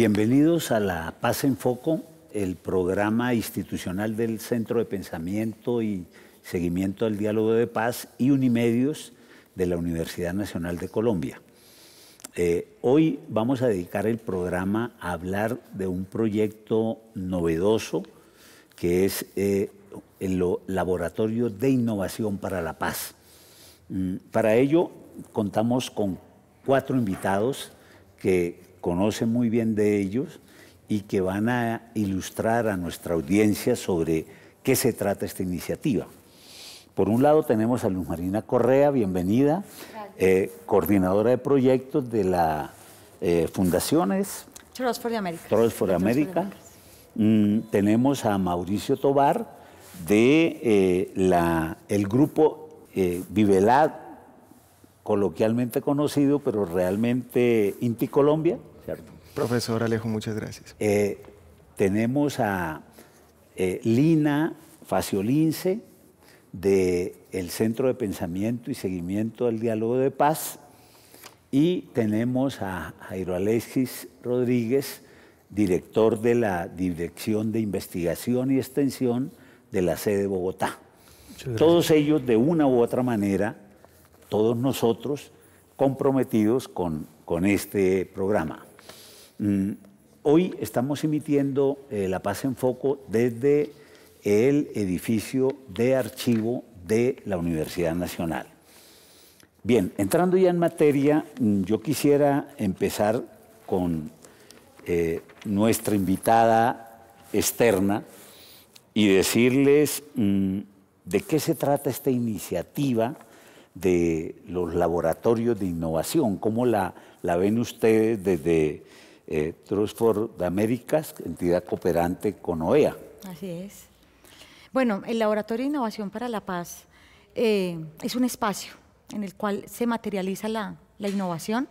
Bienvenidos a la Paz en Foco, el programa institucional del Centro de Pensamiento y Seguimiento al Diálogo de Paz y Unimedios de la Universidad Nacional de Colombia. Eh, hoy vamos a dedicar el programa a hablar de un proyecto novedoso que es eh, el Laboratorio de Innovación para la Paz. Mm, para ello contamos con cuatro invitados que conoce muy bien de ellos y que van a ilustrar a nuestra audiencia sobre qué se trata esta iniciativa. Por un lado tenemos a Luz Marina Correa, bienvenida, eh, coordinadora de proyectos de la eh, Fundaciones. Trust for America. Mm, tenemos a Mauricio Tobar de eh, la, el grupo Vivelad, coloquialmente conocido, pero realmente Inti Colombia. Profesor Alejo, muchas gracias. Eh, tenemos a eh, Lina Faciolince del Centro de Pensamiento y Seguimiento del Diálogo de Paz y tenemos a Jairo Alexis Rodríguez, director de la Dirección de Investigación y Extensión de la sede de Bogotá. Todos ellos, de una u otra manera, todos nosotros comprometidos con, con este programa. Mm, hoy estamos emitiendo eh, La Paz en Foco desde el edificio de archivo de la Universidad Nacional. Bien, entrando ya en materia, mm, yo quisiera empezar con eh, nuestra invitada externa y decirles mm, de qué se trata esta iniciativa de los laboratorios de innovación, cómo la ven ustedes desde eh, Trust for the Americas, entidad cooperante con OEA. Así es. Bueno, el Laboratorio de Innovación para la Paz eh, es un espacio en el cual se materializa la, innovación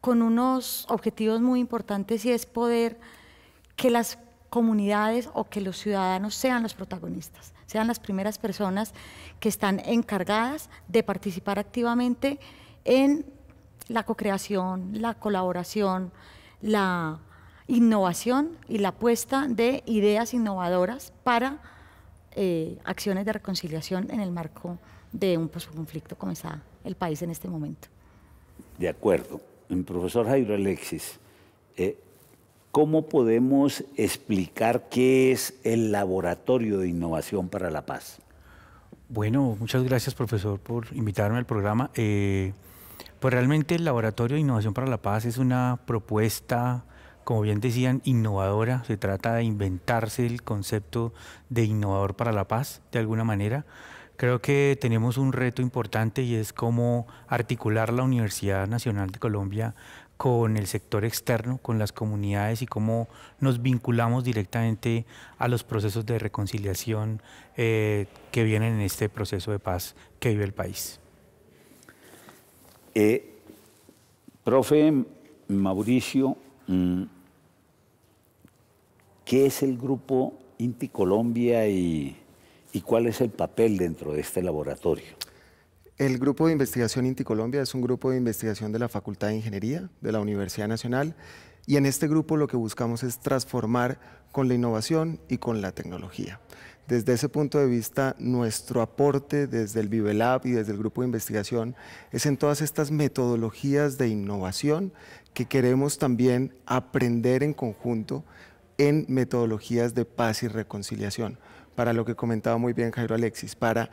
con unos objetivos muy importantes y es poder que las comunidades o que los ciudadanos sean los protagonistas, sean las primeras personas que están encargadas de participar activamente en la co-creación, la colaboración, la innovación y la puesta de ideas innovadoras para eh, acciones de reconciliación en el marco de un posconflicto como está el país en este momento. De acuerdo. Profesor Jairo Alexis, eh, ¿cómo podemos explicar qué es el Laboratorio de Innovación para la Paz? Bueno, muchas gracias, profesor, por invitarme al programa. Eh, pues realmente el Laboratorio de Innovación para la Paz es una propuesta, como bien decían, innovadora. Se trata de inventarse el concepto de innovador para la paz, de alguna manera. Creo que tenemos un reto importante y es cómo articular la Universidad Nacional de Colombia con el sector externo, con las comunidades y cómo nos vinculamos directamente a los procesos de reconciliación eh, que vienen en este proceso de paz que vive el país. Eh, profe Mauricio, mm, ¿qué es el grupo INTI Colombia y, y cuál es el papel dentro de este laboratorio? El Grupo de Investigación INTI Colombia es un grupo de investigación de la Facultad de Ingeniería de la Universidad Nacional y en este grupo lo que buscamos es transformar con la innovación y con la tecnología. Desde ese punto de vista, nuestro aporte desde el ViveLab y desde el grupo de investigación es en todas estas metodologías de innovación que queremos también aprender en conjunto en metodologías de paz y reconciliación, para lo que comentaba muy bien Jairo Alexis, para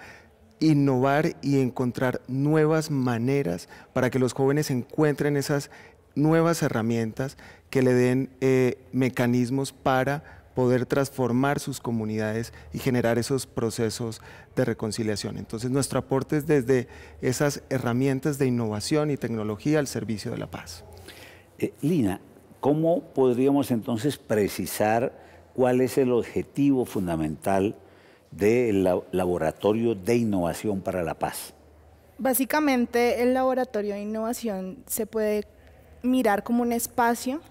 innovar y encontrar nuevas maneras para que los jóvenes encuentren esas nuevas herramientas que le den eh, mecanismos para poder transformar sus comunidades y generar esos procesos de reconciliación. Entonces nuestro aporte es desde esas herramientas de innovación y tecnología al servicio de la paz. Eh, Lina, ¿cómo podríamos entonces precisar cuál es el objetivo fundamental del Laboratorio de Innovación para la Paz? Básicamente el Laboratorio de Innovación se puede mirar como un espacio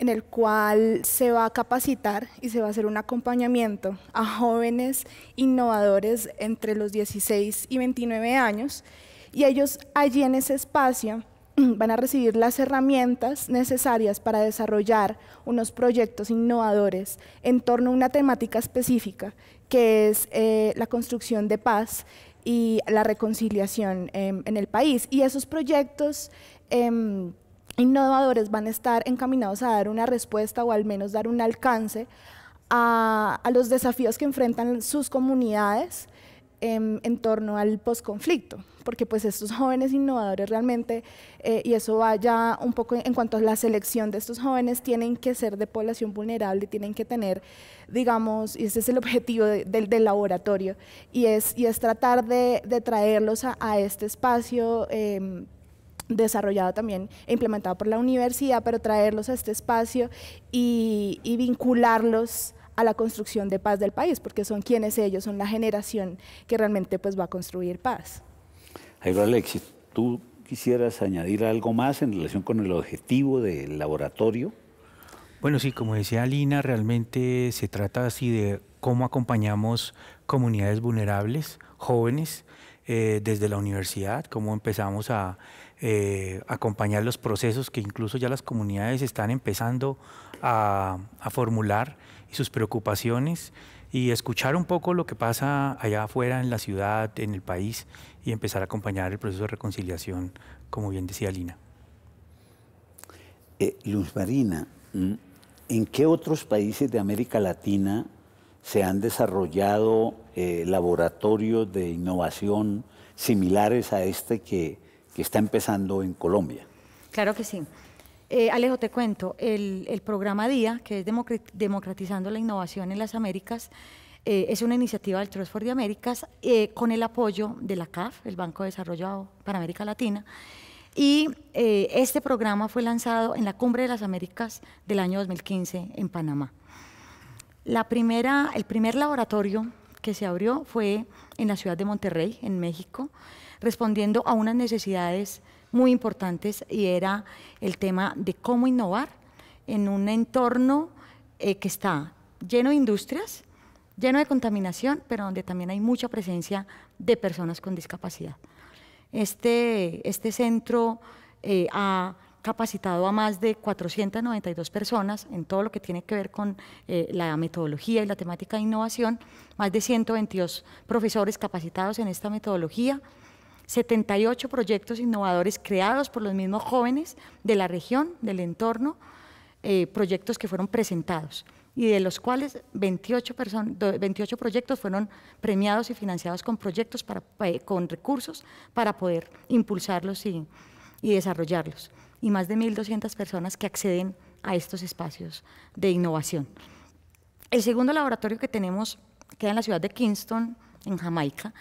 en el cual se va a capacitar y se va a hacer un acompañamiento a jóvenes innovadores entre los 16 y 29 años y ellos allí en ese espacio van a recibir las herramientas necesarias para desarrollar unos proyectos innovadores en torno a una temática específica que es eh, la construcción de paz y la reconciliación em, en el país. Y esos proyectos em, innovadores van a estar encaminados a dar una respuesta o al menos dar un alcance a, los desafíos que enfrentan sus comunidades em, en, torno al posconflicto, porque pues estos jóvenes innovadores realmente, eh, y eso vaya un poco en cuanto a la selección de estos jóvenes, tienen que ser de población vulnerable, tienen que tener, digamos, y ese es el objetivo del laboratorio, y es, y es tratar de, traerlos a, este espacio. Em, desarrollado también e implementado por la universidad, pero traerlos a este espacio y, vincularlos a la construcción de paz del país, porque son quienes ellos, son la generación que realmente pues, va a construir paz. Jairo Alexis, ¿tú quisieras añadir algo más en relación con el objetivo del laboratorio? Bueno, sí, como decía Alina, realmente se trata así de cómo acompañamos comunidades vulnerables, jóvenes, eh, desde la universidad, cómo empezamos a eh, acompañar los procesos que incluso ya las comunidades están empezando a, formular y sus preocupaciones y escuchar un poco lo que pasa allá afuera en la ciudad, en el país y empezar a acompañar el proceso de reconciliación, como bien decía Lina. Eh, Luz Marina, ¿en qué otros países de América Latina se han desarrollado eh, laboratorios de innovación similares a este que que está empezando en Colombia. Claro que sí. Eh, Alejo, te cuento, el, programa DIA, que es Democratizando la Innovación en las Américas, eh, es una iniciativa del Trust for the Américas eh, con el apoyo de la CAF, el Banco de Desarrollo para América Latina. Y este programa fue lanzado en la Cumbre de las Américas del año 2015 en Panamá. La primera, el primer laboratorio que se abrió fue en la ciudad de Monterrey, en México respondiendo a unas necesidades muy importantes y era el tema de cómo innovar en un entorno eh, que está lleno de industrias, lleno de contaminación, pero donde también hay mucha presencia de personas con discapacidad. Este, este centro eh, ha capacitado a más de 492 personas en todo lo que tiene que ver con eh, la metodología y la temática de innovación, más de 122 profesores capacitados en esta metodología, 78 proyectos innovadores creados por los mismos jóvenes de la región, del entorno, eh, proyectos que fueron presentados y de los cuales 28, 28 proyectos fueron premiados y financiados con proyectos, eh, con recursos para poder impulsarlos y desarrollarlos. Y más de 1.200 personas que acceden a estos espacios de innovación. El segundo laboratorio que tenemos queda en la ciudad de Kingston, en Jamaica,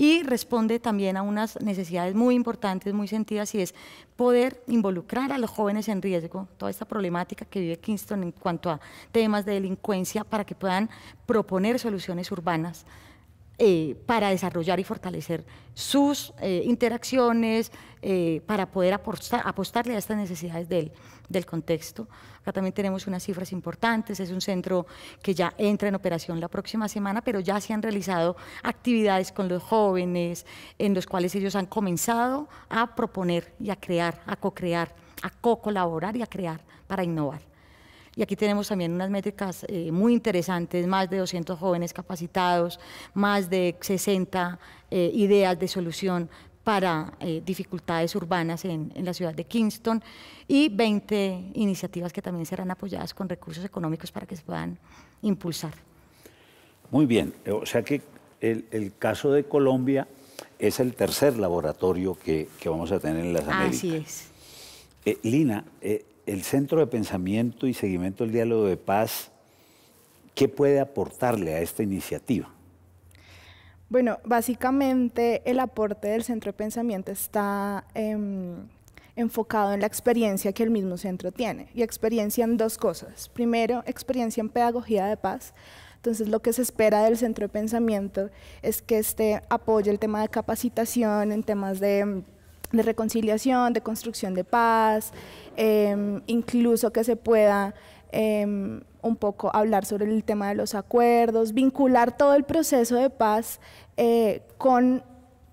y responde también a unas necesidades muy importantes, muy sentidas, y es poder involucrar a los jóvenes en riesgo, toda esta problemática que vive Kingston en cuanto a temas de delincuencia, para que puedan proponer soluciones urbanas eh, para desarrollar y fortalecer sus eh, interacciones, eh, para poder apostarle a estas necesidades del, del, contexto. Acá también tenemos unas cifras importantes, es un centro que ya entra en operación la próxima semana, pero ya se han realizado actividades con los jóvenes, en los cuales ellos han comenzado a proponer y a crear, a co-crear, a co-colaborar y a crear para innovar. Y aquí tenemos también unas métricas eh, muy interesantes, más de 200 jóvenes capacitados, más de 60 eh, ideas de solución para eh, dificultades urbanas en, la ciudad de Kingston y 20 iniciativas que también serán apoyadas con recursos económicos para que se puedan impulsar. Muy bien, o sea que el, caso de Colombia es el tercer laboratorio que, vamos a tener en las Américas. Así es. Lina, el Centro de Pensamiento y Seguimiento del Diálogo de Paz, ¿qué puede aportarle a esta iniciativa? Bueno, básicamente el aporte del Centro de Pensamiento está em, enfocado en la experiencia que el mismo centro tiene y experiencia en dos cosas. Primero, experiencia en pedagogía de paz. Entonces, lo que se espera del Centro de Pensamiento es que este apoye el tema de capacitación en temas de em, de reconciliación, de construcción de paz, em, incluso que se pueda em, un poco hablar sobre el tema de los acuerdos, vincular todo el proceso de paz eh, con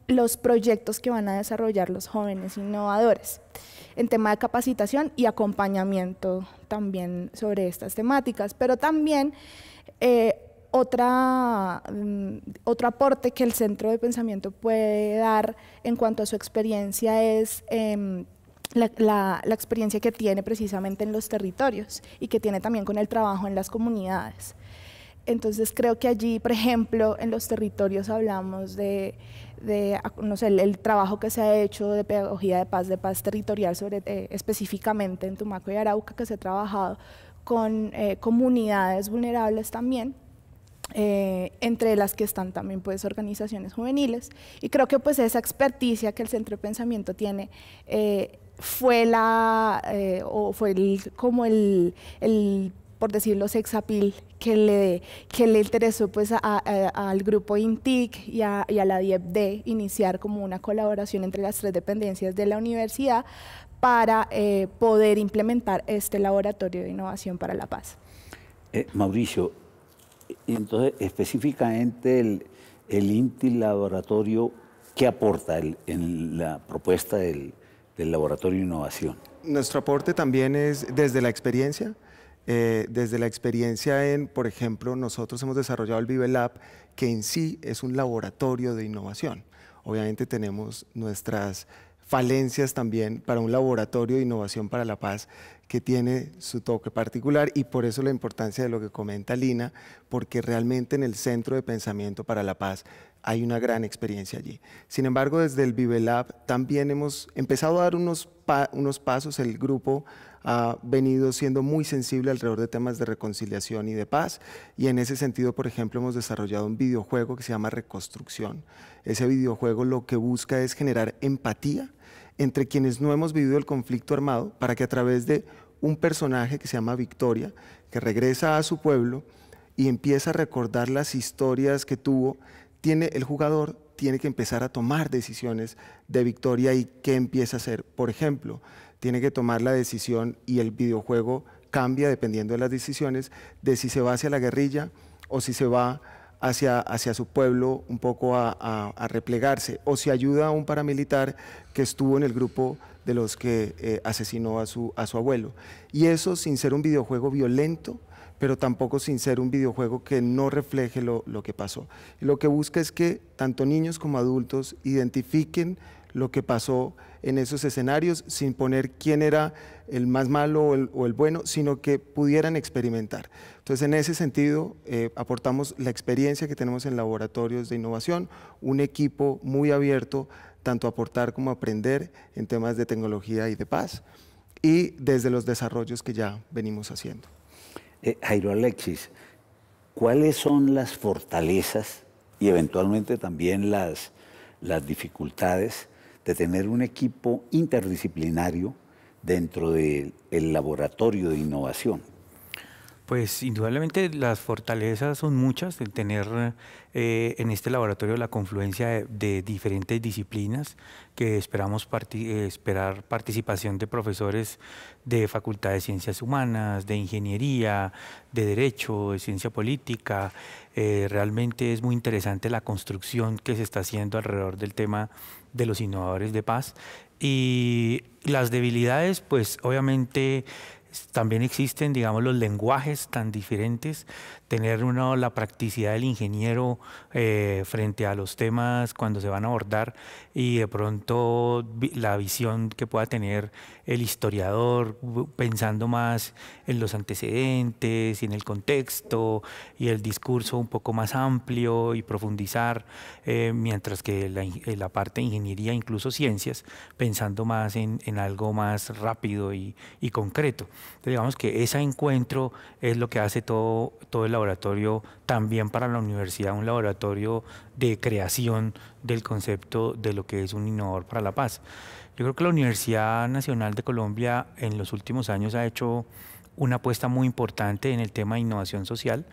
los proyectos que van a desarrollar los jóvenes innovadores en tema de capacitación y acompañamiento también sobre estas temáticas, pero también eh, otra, mm, otro aporte que el centro de pensamiento puede dar en cuanto a su experiencia es em, la, experiencia que tiene precisamente en los territorios y que tiene también con el trabajo en las comunidades. Entonces creo que allí, por ejemplo, en los territorios hablamos de, no sé, el, trabajo que se ha hecho de pedagogía de paz, de paz territorial, sobre, eh, específicamente en Tumaco y Arauca, que se ha trabajado con eh, comunidades vulnerables también, eh, entre las que están también pues organizaciones juveniles y creo que pues esa experticia que el Centro de Pensamiento tiene eh, fue la eh, o fue como el, el por decirlo sexapil que le, que le interesó pues al grupo INTIC y a, y a la DIEPD e iniciar como una colaboración entre las tres dependencias de la universidad para poder implementar este laboratorio de innovación para la paz. Mauricio, y entonces, específicamente, el, INTI laboratorio, ¿qué aporta en la propuesta del, laboratorio de innovación? Nuestro aporte también es desde la experiencia. Eh, desde la experiencia en, por ejemplo, nosotros hemos desarrollado el ViveLab, que en sí es un laboratorio de innovación. Obviamente tenemos nuestras falencias también para un laboratorio de innovación para la paz que tiene su toque particular y por eso la importancia de lo que comenta Lina, porque realmente en el Centro de Pensamiento para la Paz hay una gran experiencia allí. Sin embargo, desde el ViveLab también hemos empezado a dar unos, unos pasos, el grupo ha venido siendo muy sensible alrededor de temas de reconciliación y de paz. Y en ese sentido, por ejemplo, hemos desarrollado un videojuego que se llama Reconstrucción. Ese videojuego lo que busca es generar empatía entre quienes no hemos vivido el conflicto armado para que a través de un personaje que se llama Victoria, que regresa a su pueblo y empieza a recordar las historias que tuvo, tiene el jugador tiene que empezar a tomar decisiones de victoria y qué empieza a hacer. Por ejemplo, tiene que tomar la decisión y el videojuego cambia dependiendo de las decisiones de si se va hacia la guerrilla o si se va hacia, su pueblo un poco a, replegarse, o si ayuda a un paramilitar que estuvo en el grupo de los que eh, asesinó a su, a su abuelo. Y eso sin ser un videojuego violento, pero tampoco sin ser un videojuego que no refleje lo, que pasó. lo que busca es que tanto niños como adultos identifiquen lo que pasó en esos escenarios sin poner quién era el más malo o el, bueno, sino que pudieran experimentar. Entonces, en ese sentido, eh, aportamos la experiencia que tenemos en laboratorios de innovación, un equipo muy abierto tanto a aportar como a aprender en temas de tecnología y de paz, y desde los desarrollos que ya venimos haciendo. Eh, Jairo Alexis, ¿cuáles son las fortalezas y eventualmente también las, las dificultades de tener un equipo interdisciplinario dentro del laboratorio de innovación pues indudablemente las fortalezas son muchas, el tener eh, en este laboratorio la confluencia de, diferentes disciplinas que esperamos eh, esperar participación de profesores de Facultad de Ciencias Humanas, de Ingeniería, de Derecho, de Ciencia Política. Eh, realmente es muy interesante la construcción que se está haciendo alrededor del tema de los innovadores de paz. Y las debilidades, pues obviamente también existen, digamos, los lenguajes tan diferentes, tener la practicidad del ingeniero eh, frente a los temas cuando se van a abordar y de pronto la visión que pueda tener el historiador pensando más en los antecedentes y en el contexto y el discurso un poco más amplio y profundizar, eh, mientras que la, eh, la, parte de ingeniería, incluso ciencias, pensando más en, algo más rápido y concreto digamos que ese encuentro es lo que hace todo, todo el laboratorio, también para la universidad, un laboratorio de creación del concepto de lo que es un innovador para la paz. Yo creo que la Universidad Nacional de Colombia en los últimos años ha hecho una apuesta muy importante en el tema de innovación social.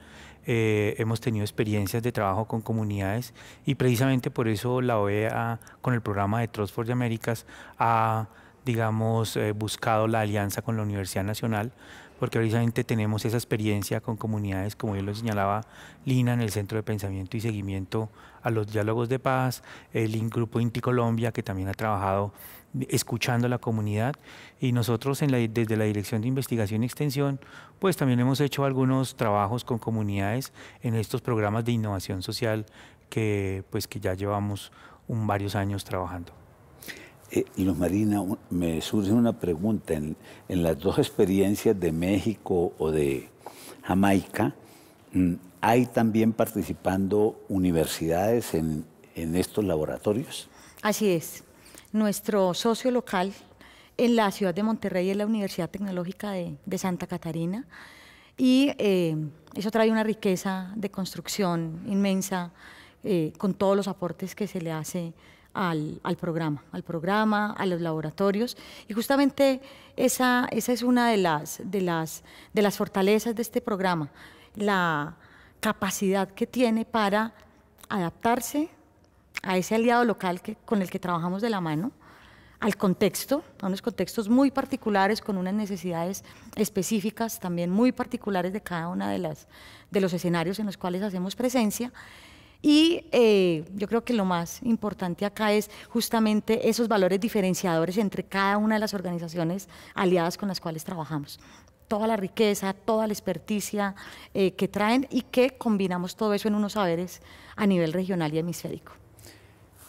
Eh, hemos tenido experiencias de trabajo con comunidades y precisamente por eso la OEA con el programa de Trust for the Americas ha digamos, eh, buscado la alianza con la Universidad Nacional, porque precisamente tenemos esa experiencia con comunidades, como yo lo señalaba, Lina en el Centro de Pensamiento y Seguimiento a los Diálogos de Paz, el Grupo Inti Colombia, que también ha trabajado escuchando a la comunidad, y nosotros desde la Dirección de Investigación y Extensión, pues también hemos hecho algunos trabajos con comunidades en estos programas de innovación social que, pues, que ya llevamos varios años trabajando. Eh, y los Marina, me surge una pregunta. En, las dos experiencias de México o de Jamaica, mm, ¿hay también participando universidades en, estos laboratorios? Así es. Nuestro socio local en la ciudad de Monterrey es la Universidad Tecnológica de, Santa Catarina y eh, eso trae una riqueza de construcción inmensa eh, con todos los aportes que se le hace al, programa, al programa, a los laboratorios. Y justamente esa, es una de las, de, las, de las fortalezas de este programa, la capacidad que tiene para adaptarse a ese aliado local que, con el que trabajamos de la mano, al contexto, a unos contextos muy particulares, con unas necesidades específicas también muy particulares de cada uno de, de los escenarios en los cuales hacemos presencia y eh, yo creo que lo más importante acá es justamente esos valores diferenciadores entre cada una de las organizaciones aliadas con las cuales trabajamos. Toda la riqueza, toda la experticia eh, que traen y que combinamos todo eso en unos saberes a nivel regional y hemisférico.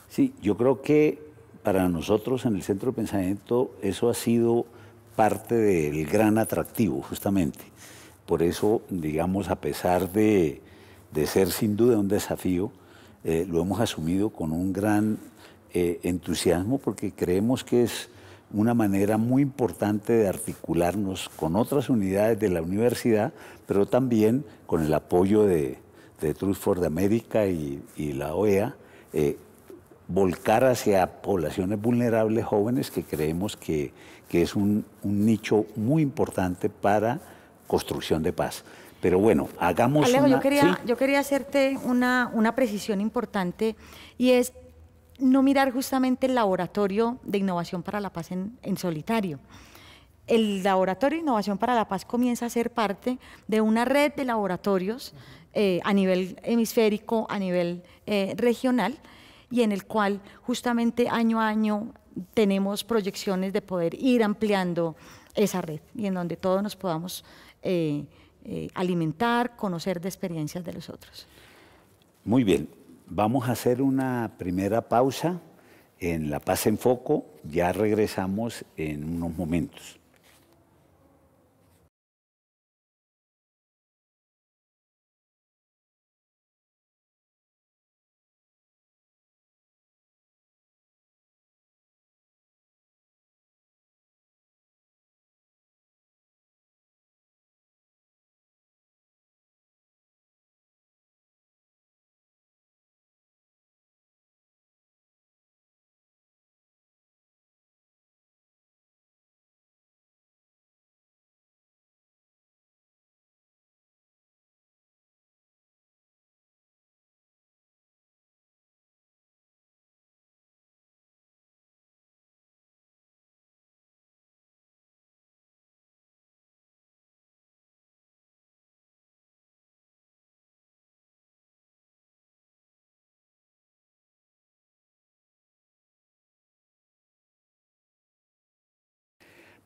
Sí, yo creo que para nosotros en el Centro de Pensamiento eso ha sido parte del gran atractivo, justamente. Por eso, digamos, a pesar de de ser sin duda un desafío, eh, lo hemos asumido con un gran eh, entusiasmo porque creemos que es una manera muy importante de articularnos con otras unidades de la universidad, pero también con el apoyo de, de Truth for America y, la OEA, eh, volcar hacia poblaciones vulnerables jóvenes que creemos que, es un nicho muy importante para construcción de paz. Pero bueno, hagamos Alejo, una... yo quería, yo quería hacerte una, una precisión importante y es no mirar justamente el laboratorio de innovación para la paz en, solitario. El laboratorio de innovación para la paz comienza a ser parte de una red de laboratorios eh, a nivel hemisférico, a nivel eh, regional, y en el cual justamente año a año tenemos proyecciones de poder ir ampliando esa red y en donde todos nos podamos... Eh, eh, alimentar, conocer de experiencias de los otros. Muy bien, vamos a hacer una primera pausa en La Paz en Foco, ya regresamos en unos momentos.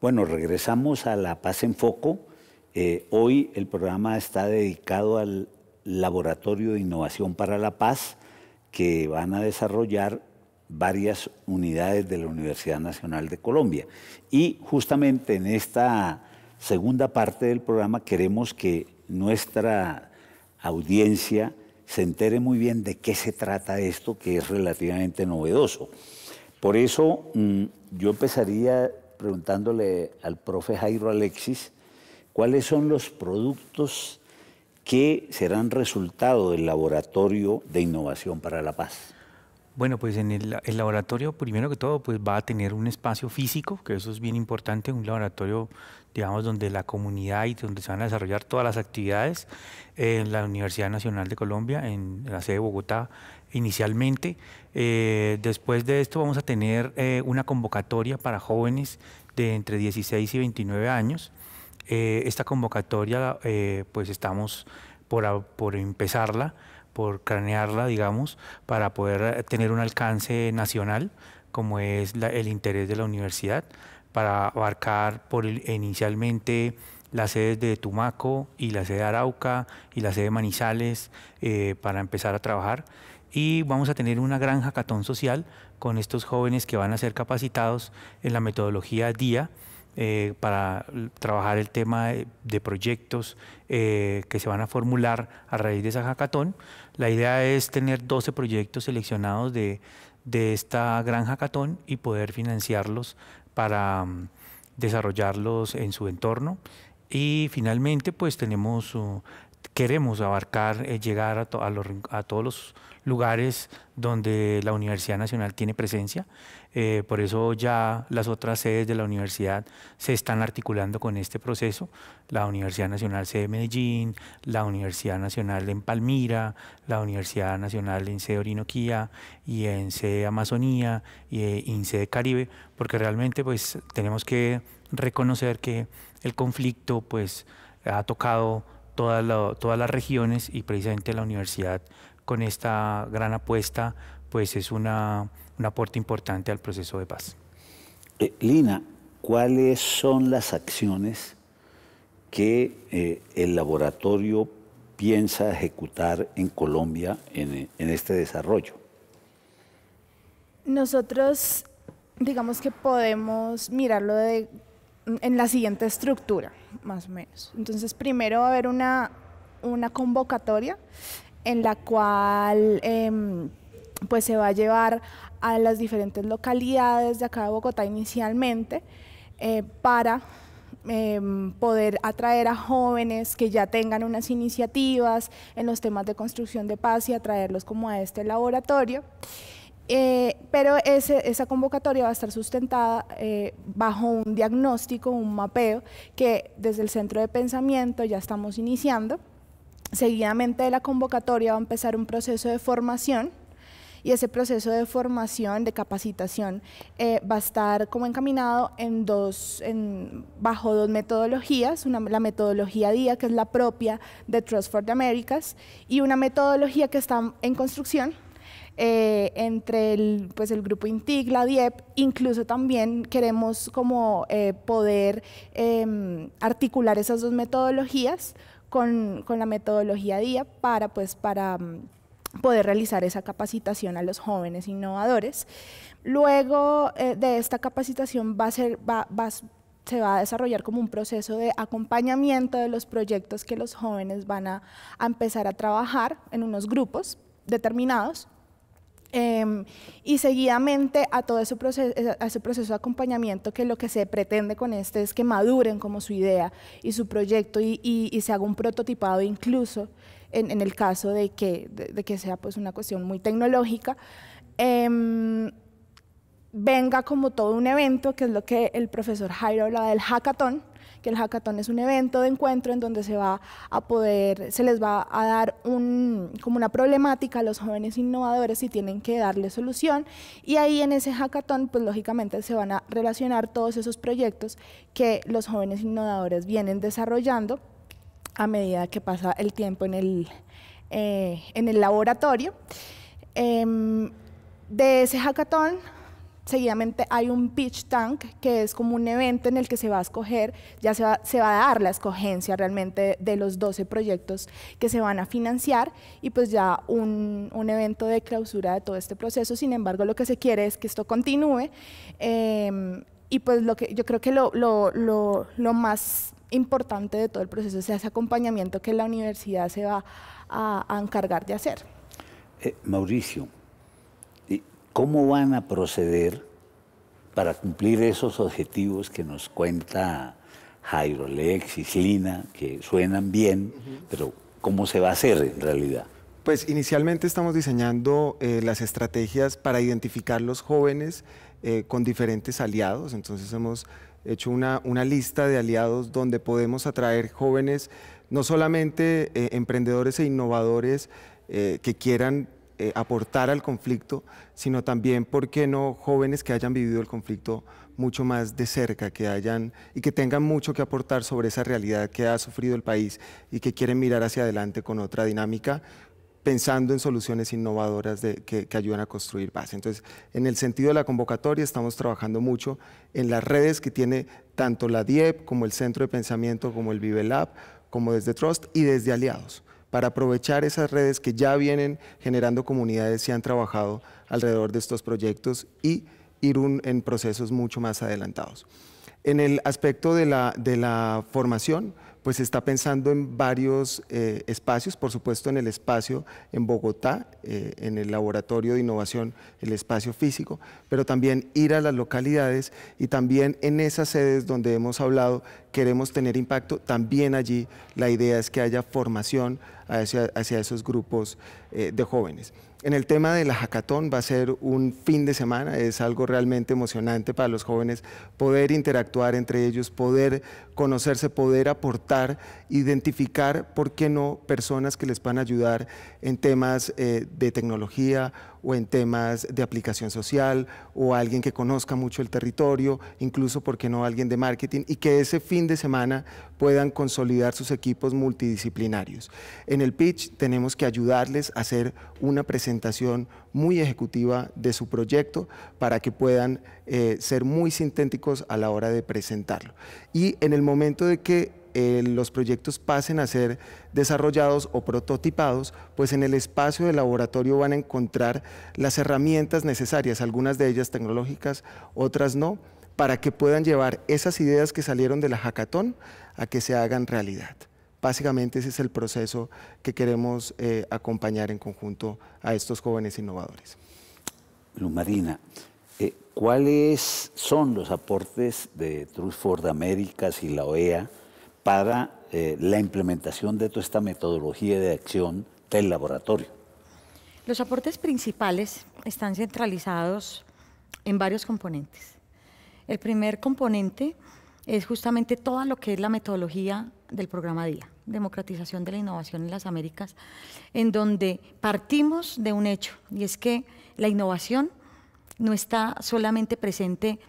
Bueno, regresamos a La Paz en Foco. Eh, hoy el programa está dedicado al Laboratorio de Innovación para la Paz que van a desarrollar varias unidades de la Universidad Nacional de Colombia. Y justamente en esta segunda parte del programa queremos que nuestra audiencia se entere muy bien de qué se trata esto, que es relativamente novedoso. Por eso mm, yo empezaría preguntándole al profe Jairo Alexis cuáles son los productos que serán resultado del laboratorio de innovación para la paz. Bueno, pues en el, laboratorio, primero que todo, pues va a tener un espacio físico, que eso es bien importante, un laboratorio, digamos, donde la comunidad y donde se van a desarrollar todas las actividades en la Universidad Nacional de Colombia, en la sede de Bogotá, inicialmente. Eh, después de esto vamos a tener eh, una convocatoria para jóvenes de entre 16 y 29 años. Eh, esta convocatoria pues estamos por, empezarla, por cranearla, digamos, para poder tener un alcance nacional, como es el interés de la universidad, para abarcar por inicialmente las sedes de Tumaco y la sede de Arauca y la sede de Manizales para empezar a trabajar y vamos a tener una gran jacatón social con estos jóvenes que van a ser capacitados en la metodología DIA eh, para trabajar el tema de, proyectos eh, que se van a formular a raíz de esa hackathon. La idea es tener 12 proyectos seleccionados de, de esta gran hackathon y poder financiarlos para mm, desarrollarlos en su entorno. Y finalmente, pues tenemos uh, queremos abarcar, eh, llegar a, todos los lugares donde la Universidad Nacional tiene presencia. Eh, por eso ya las otras sedes de la universidad se están articulando con este proceso. La Universidad Nacional Sede de Medellín, la Universidad Nacional en Palmira, la Universidad Nacional en Sede Orinoquía y en Sede Amazonía y eh, en Sede Caribe, porque realmente pues tenemos que reconocer que el conflicto pues ha tocado todas las regiones y precisamente la universidad con esta gran apuesta pues es un aporte importante al proceso de paz. Eh, Lina, ¿cuáles son las acciones que eh, el laboratorio piensa ejecutar en Colombia en este desarrollo? Nosotros digamos que podemos mirarlo de en la siguiente estructura, más o menos. Entonces, primero va a haber una, una convocatoria en la cual em, pues se va a llevar a las diferentes localidades de acá de Bogotá inicialmente eh, para em, poder atraer a jóvenes que ya tengan unas iniciativas en los temas de construcción de paz y atraerlos como a este laboratorio. Eh, pero esa convocatoria va a estar sustentada eh, bajo un diagnóstico, un mapeo que desde el Centro de Pensamiento ya estamos iniciando. Seguidamente de la convocatoria va a empezar un proceso de formación y ese proceso de formación, de capacitación, eh, va a estar como encaminado en dos, bajo dos metodologías, la metodología DIA, que es la propia de Trust for the Americas, y una metodología que está en construcción, eh, entre pues, el, grupo INTIG, la DIEP, incluso también queremos como eh, poder em, articular esas dos metodologías con, la metodología DIA e para, pues, para mm, poder realizar esa capacitación a los jóvenes innovadores. Luego eh, de esta capacitación va se va a desarrollar como un proceso de acompañamiento de los proyectos que los jóvenes van a empezar a trabajar en unos grupos determinados Em, y seguidamente a todo ese proceso, eh, a ese proceso de acompañamiento que lo que se pretende con este es que maduren como su idea y su proyecto y, se haga un prototipado incluso en, el caso de que, que, sea pues una cuestión muy tecnológica. Em, venga como todo un evento, que es lo que el profesor Jairo hablaba del hackathon, que el hackathon es un evento de encuentro en donde se va a poder, se les va a dar como una problemática a los jóvenes innovadores y tienen que darle solución. Y ahí en ese hackathon, pues lógicamente se van a relacionar todos esos proyectos que los jóvenes innovadores vienen desarrollando a medida que pasa el tiempo en el, eh, en el laboratorio. Em, de ese hackathon seguidamente hay un pitch tank, que es como un evento en el que se va a escoger, ya se va, a dar la escogencia realmente de, los 12 proyectos que se van a financiar y pues ya un, un, evento de clausura de todo este proceso. Sin embargo, lo que se quiere es que esto continúe em, y pues lo que yo creo que lo, lo, lo, lo más importante de todo el proceso es ese acompañamiento que la universidad se va a, encargar de hacer. Eh, Mauricio, ¿Cómo van a proceder para cumplir esos objetivos que nos cuenta Jairo y Lina, que suenan bien, pero cómo se va a hacer en realidad? Pues inicialmente estamos diseñando eh, las estrategias para identificar los jóvenes eh, con diferentes aliados, entonces hemos hecho una, lista de aliados donde podemos atraer jóvenes, no solamente eh, emprendedores e innovadores que quieran eh, aportar al conflicto, sino también, ¿por qué no jóvenes que hayan vivido el conflicto mucho más de cerca, que hayan y que tengan mucho que aportar sobre esa realidad que ha sufrido el país y que quieren mirar hacia adelante con otra dinámica? pensando en soluciones innovadoras que, que, ayudan a construir paz. Entonces, en el sentido de la convocatoria, estamos trabajando mucho en las redes que tiene tanto la DIEP como el Centro de Pensamiento, como el Vive Lab, como desde Trust y desde Aliados para aprovechar esas redes que ya vienen generando comunidades y han trabajado alrededor de estos proyectos y ir en procesos mucho más adelantados. En el aspecto de la formación, pues está pensando en varios eh, espacios, por supuesto en el espacio en Bogotá, eh, en el laboratorio de innovación, el espacio físico, pero también ir a las localidades y también en esas sedes donde hemos hablado queremos tener impacto, también allí la idea es que haya formación hacia, esos grupos eh, de jóvenes. En el tema de la hackathon va a ser un fin de semana, es algo realmente emocionante para los jóvenes poder interactuar entre ellos, poder conocerse, poder aportar, identificar, ¿por qué no?, personas que les van a ayudar en temas eh, de tecnología o en temas de aplicación social o alguien que conozca mucho el territorio, incluso, porque no alguien de marketing? Y que ese fin de semana puedan consolidar sus equipos multidisciplinarios. En el pitch tenemos que ayudarles a hacer una presentación muy ejecutiva de su proyecto para que puedan eh, ser muy sintéticos a la hora de presentarlo. Y en el momento de que eh, los proyectos pasen a ser desarrollados o prototipados, pues en el espacio del laboratorio van a encontrar las herramientas necesarias, algunas de ellas tecnológicas, otras no, para que puedan llevar esas ideas que salieron de la hackathon a que se hagan realidad. Básicamente ese es el proceso que queremos eh, acompañar en conjunto a estos jóvenes innovadores. Luz eh, ¿cuáles son los aportes de Truth for Americas y la OEA para eh, la implementación de toda esta metodología de acción del laboratorio. Los aportes principales están centralizados en varios componentes. El primer componente es justamente todo lo que es la metodología del programa DIA, Democratización de la Innovación en las Américas, en donde partimos de un hecho, y es que la innovación no está solamente presente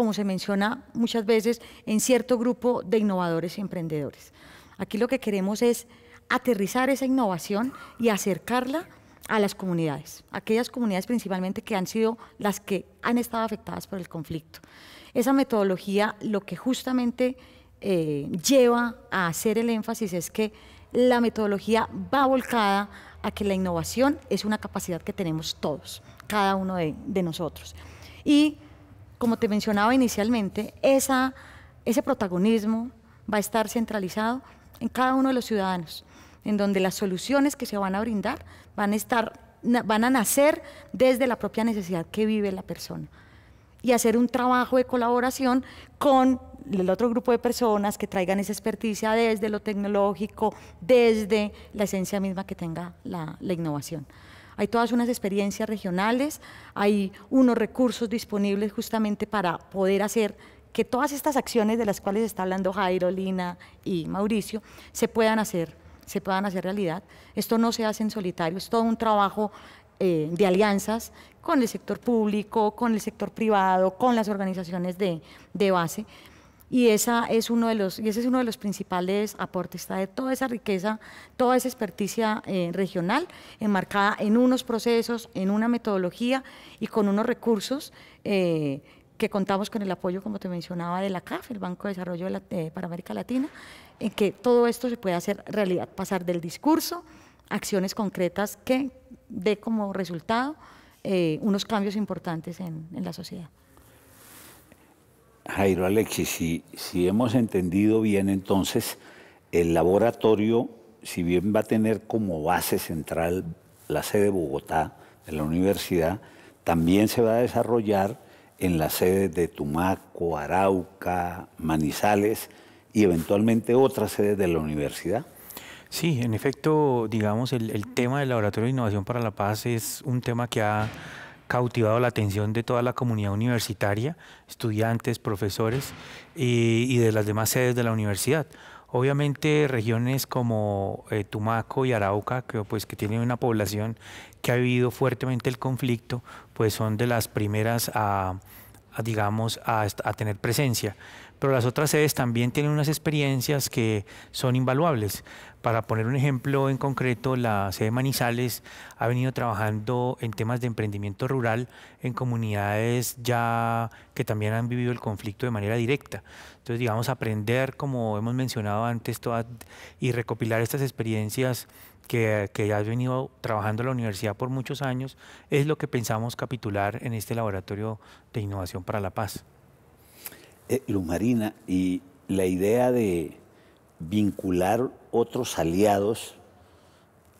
como se menciona muchas veces, en cierto grupo de innovadores y emprendedores. Aquí lo que queremos es aterrizar esa innovación y acercarla a las comunidades, aquellas comunidades principalmente que han sido las que han estado afectadas por el conflicto. Esa metodología lo que justamente eh, lleva a hacer el énfasis es que la metodología va volcada a que la innovación es una capacidad que tenemos todos, cada uno de, de nosotros. Y como te mencionaba inicialmente, ese protagonismo va a estar centralizado en cada uno de los ciudadanos, en donde las soluciones que se van a brindar van a, nacer desde la propia necesidad que vive la persona y hacer un trabajo de colaboración con el otro grupo de personas que traigan esa experticia desde lo tecnológico, desde la esencia misma que tenga la innovación. Hay todas unas experiencias regionales, hay unos recursos disponibles justamente para poder hacer que todas estas acciones de las cuales está hablando Jairo, Lina y Mauricio se puedan hacer, se puedan hacer realidad. Esto no se hace en solitario, es todo un trabajo eh, de alianzas con el sector público, con el sector privado, con las organizaciones de base, y, esa es uno de los, y ese es uno de los principales aportes, de toda esa riqueza, toda esa experticia eh, regional enmarcada en unos procesos, en una metodología y con unos recursos eh, que contamos con el apoyo, como te mencionaba, de la CAF, el Banco de Desarrollo eh, para América Latina, en que todo esto se puede hacer realidad, pasar del discurso a acciones concretas que dé como resultado unos cambios importantes en la sociedad. Jairo Alexis, si, hemos entendido bien entonces, el laboratorio, si bien va a tener como base central la sede de Bogotá de la universidad, también se va a desarrollar en las sedes de Tumaco, Arauca, Manizales y eventualmente otras sedes de la universidad. Sí, en efecto, digamos, el tema del Laboratorio de Innovación para la Paz es un tema que ha cautivado la atención de toda la comunidad universitaria, estudiantes, profesores y, de las demás sedes de la universidad. Obviamente regiones como eh, Tumaco y Arauca, que, pues, que tienen una población que ha vivido fuertemente el conflicto, pues son de las primeras a, digamos, a tener presencia pero las otras sedes también tienen unas experiencias que son invaluables. Para poner un ejemplo en concreto, la sede Manizales ha venido trabajando en temas de emprendimiento rural en comunidades ya que también han vivido el conflicto de manera directa. Entonces, digamos, aprender, como hemos mencionado antes, y recopilar estas experiencias que, ya has venido trabajando la universidad por muchos años, es lo que pensamos capitular en este laboratorio de innovación para la paz. Eh, Marina, y la idea de vincular otros aliados,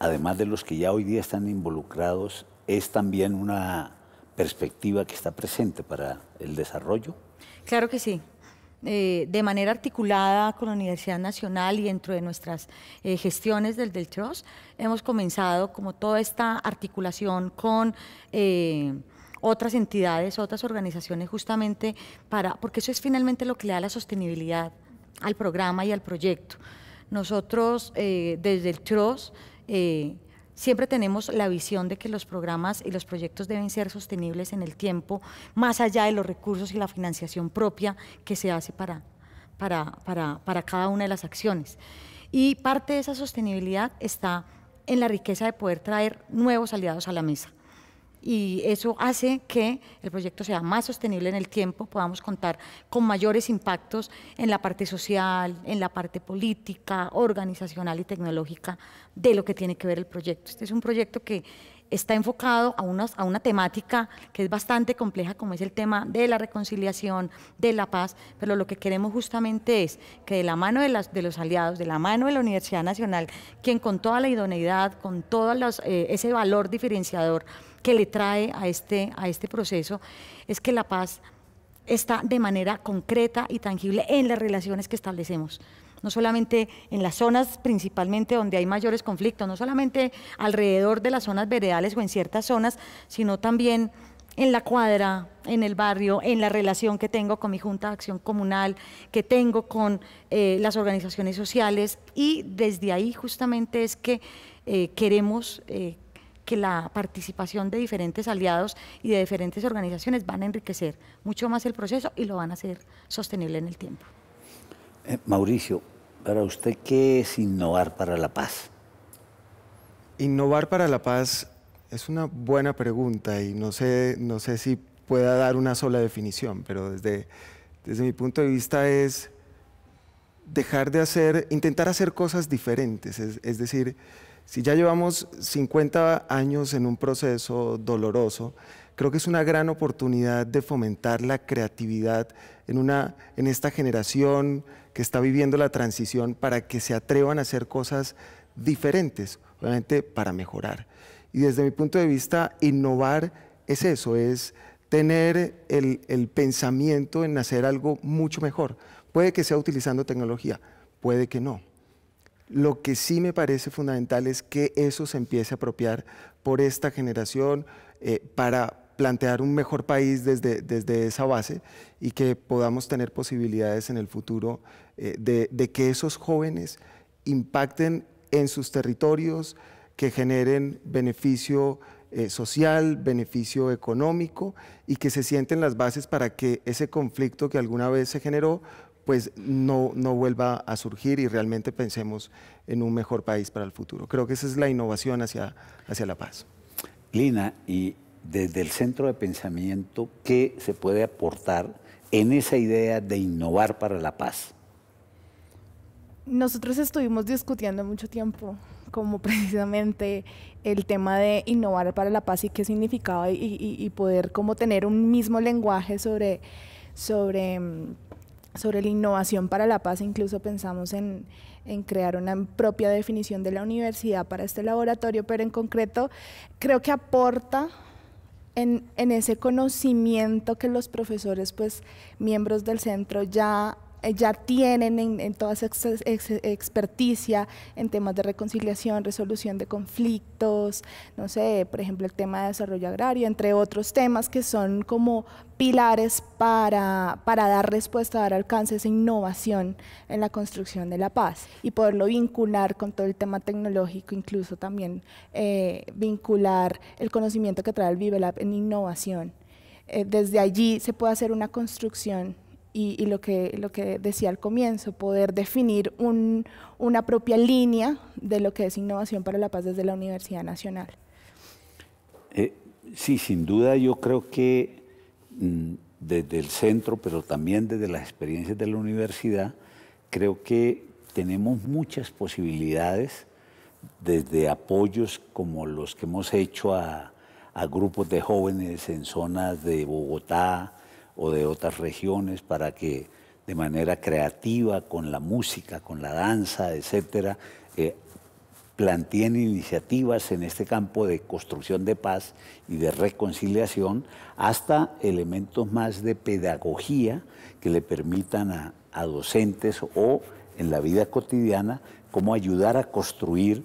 además de los que ya hoy día están involucrados, es también una perspectiva que está presente para el desarrollo? Claro que sí. Eh, de manera articulada con la Universidad Nacional y dentro de nuestras eh, gestiones del Del hemos comenzado como toda esta articulación con eh, otras entidades, otras organizaciones justamente para, porque eso es finalmente lo que le da la sostenibilidad al programa y al proyecto. Nosotros eh, desde el TROS eh, siempre tenemos la visión de que los programas y los proyectos deben ser sostenibles en el tiempo, más allá de los recursos y la financiación propia que se hace para, para, para, para cada una de las acciones. Y parte de esa sostenibilidad está en la riqueza de poder traer nuevos aliados a la mesa y eso hace que el proyecto sea más sostenible en el tiempo, podamos contar con mayores impactos en la parte social, en la parte política, organizacional y tecnológica de lo que tiene que ver el proyecto. Este es un proyecto que está enfocado a, a una temática que es bastante compleja, como es el tema de la reconciliación, de la paz, pero lo que queremos justamente es que de la mano de, los aliados, de la mano de la Universidad Nacional, quien con toda la idoneidad, con todo eh, ese valor diferenciador que le trae a este, a este proceso, es que la paz está de manera concreta y tangible en las relaciones que establecemos no solamente en las zonas principalmente donde hay mayores conflictos, no solamente alrededor de las zonas veredales o en ciertas zonas, sino también en la cuadra, en el barrio, en la relación que tengo con mi Junta de Acción Comunal, que tengo con eh, las organizaciones sociales y desde ahí justamente es que eh, queremos... Eh, que la participación de diferentes aliados y de diferentes organizaciones van a enriquecer mucho más el proceso y lo van a hacer sostenible en el tiempo. Eh, Mauricio, para usted, ¿qué es innovar para la paz? Innovar para la paz es una buena pregunta y no sé, no sé si pueda dar una sola definición, pero desde, mi punto de vista es dejar de hacer, intentar hacer cosas diferentes. Es, es, decir, si ya llevamos 50 años en un proceso doloroso, Creo que es una gran oportunidad de fomentar la creatividad en, una, en esta generación que está viviendo la transición para que se atrevan a hacer cosas diferentes, obviamente para mejorar. Y desde mi punto de vista, innovar es eso, es tener el, el pensamiento en hacer algo mucho mejor. Puede que sea utilizando tecnología, puede que no. Lo que sí me parece fundamental es que eso se empiece a apropiar por esta generación eh, para plantear un mejor país desde, desde esa base y que podamos tener posibilidades en el futuro eh, de, que esos jóvenes impacten en sus territorios, que generen beneficio eh, social, beneficio económico y que se sienten las bases para que ese conflicto que alguna vez se generó pues no, no vuelva a surgir y realmente pensemos en un mejor país para el futuro. Creo que esa es la innovación hacia, hacia la paz. Lina, y desde el centro de pensamiento qué se puede aportar en esa idea de innovar para la paz. Nosotros estuvimos discutiendo mucho tiempo como precisamente el tema de innovar para la paz y qué significaba y, poder como tener un mismo lenguaje sobre, sobre, la innovación para la paz. Incluso pensamos en, en crear una propia definición de la universidad para este laboratorio, pero en concreto creo que aporta en, ese conocimiento que los profesores, pues miembros del centro ya eh, ya tienen en, toda esa experticia en temas de reconciliación, resolución de conflictos, no sé, por ejemplo, el tema de desarrollo agrario, entre otros temas que son como pilares para, dar respuesta, dar alcance a esa innovación en la construcción de la paz y poderlo vincular con todo el tema tecnológico, incluso también eh, vincular el conocimiento que trae el ViveLab en innovación. Eh, desde allí se puede hacer una construcción y, lo, que, lo que decía al comienzo, poder definir una propia línea de lo que es innovación para la paz desde la Universidad Nacional. Eh, sí, sin duda yo creo que mm, desde el centro, pero también desde las experiencias de la universidad, creo que tenemos muchas posibilidades desde apoyos como los que hemos hecho a grupos de jóvenes en zonas de Bogotá, o de otras regiones para que de manera creativa, con la música, con la danza, etcétera, eh, planteen iniciativas en este campo de construcción de paz y de reconciliación, hasta elementos más de pedagogía que le permitan a, docentes o en la vida cotidiana cómo ayudar a construir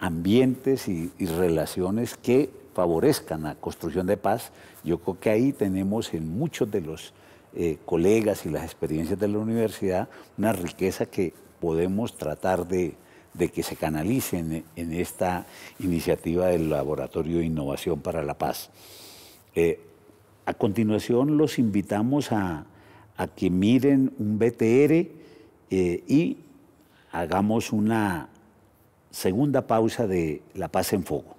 ambientes y, y relaciones que favorezcan la construcción de paz, yo creo que ahí tenemos en muchos de los eh, colegas y las experiencias de la universidad una riqueza que podemos tratar de, que se canalice en, esta iniciativa del Laboratorio de Innovación para la Paz. Eh, a continuación los invitamos a, que miren un BTR eh, y hagamos una segunda pausa de La Paz en Fuego.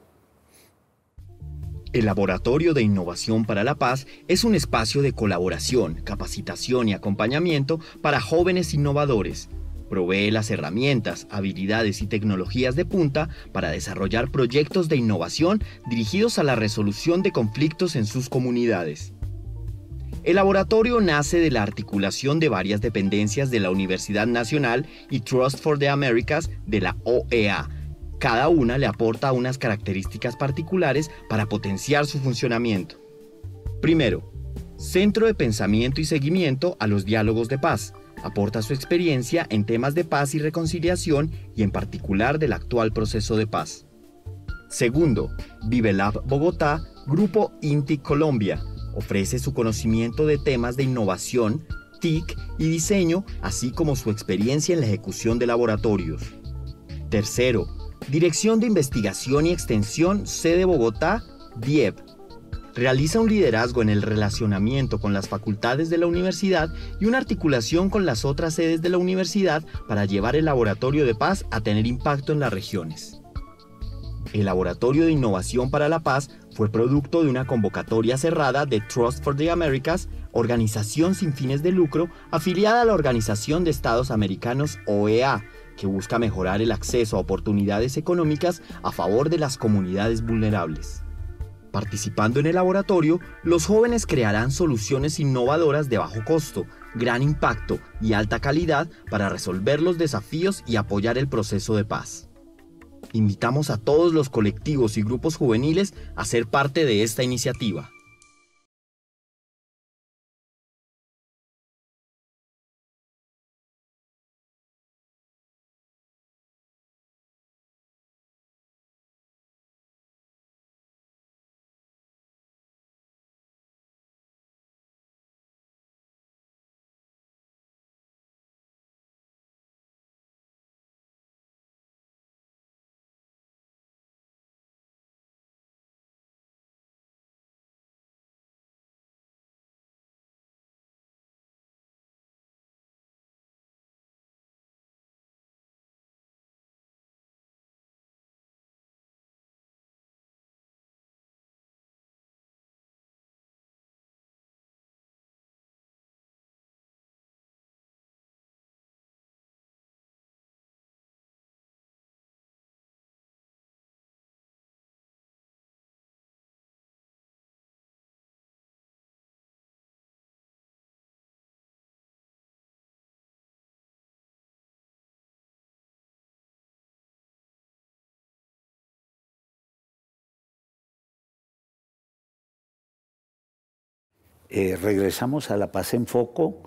El Laboratorio de Innovación para la Paz es un espacio de colaboración, capacitación y acompañamiento para jóvenes innovadores. Provee las herramientas, habilidades y tecnologías de punta para desarrollar proyectos de innovación dirigidos a la resolución de conflictos en sus comunidades. El laboratorio nace de la articulación de varias dependencias de la Universidad Nacional y Trust for the Americas de la OEA, cada una le aporta unas características particulares para potenciar su funcionamiento. Primero, centro de pensamiento y seguimiento a los diálogos de paz. Aporta su experiencia en temas de paz y reconciliación y en particular del actual proceso de paz. Segundo, ViveLab Bogotá, Grupo INTI Colombia. Ofrece su conocimiento de temas de innovación, TIC y diseño, así como su experiencia en la ejecución de laboratorios. Tercero, Dirección de Investigación y Extensión, sede Bogotá, DIEB. Realiza un liderazgo en el relacionamiento con las facultades de la universidad y una articulación con las otras sedes de la universidad para llevar el Laboratorio de Paz a tener impacto en las regiones. El Laboratorio de Innovación para la Paz fue producto de una convocatoria cerrada de Trust for the Americas, organización sin fines de lucro afiliada a la Organización de Estados Americanos OEA, que busca mejorar el acceso a oportunidades económicas a favor de las comunidades vulnerables. Participando en el laboratorio, los jóvenes crearán soluciones innovadoras de bajo costo, gran impacto y alta calidad para resolver los desafíos y apoyar el proceso de paz. Invitamos a todos los colectivos y grupos juveniles a ser parte de esta iniciativa. Eh, regresamos a La Paz en Foco.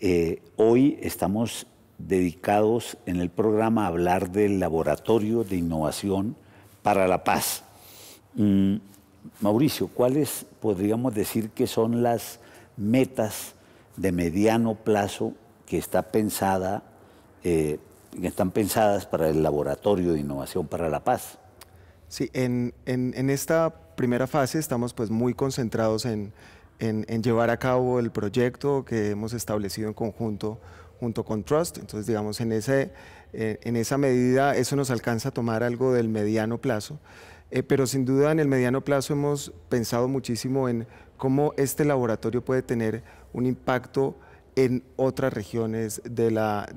Eh, hoy estamos dedicados en el programa a hablar del Laboratorio de Innovación para la Paz. Mm, Mauricio, ¿cuáles podríamos decir que son las metas de mediano plazo que está pensada, eh, están pensadas para el Laboratorio de Innovación para la Paz? Sí, en, en esta primera fase estamos pues muy concentrados en, en, llevar a cabo el proyecto que hemos establecido en conjunto junto con Trust. Entonces, digamos, en, ese, eh, en esa medida eso nos alcanza a tomar algo del mediano plazo. Eh, pero sin duda en el mediano plazo hemos pensado muchísimo en cómo este laboratorio puede tener un impacto en otras regiones de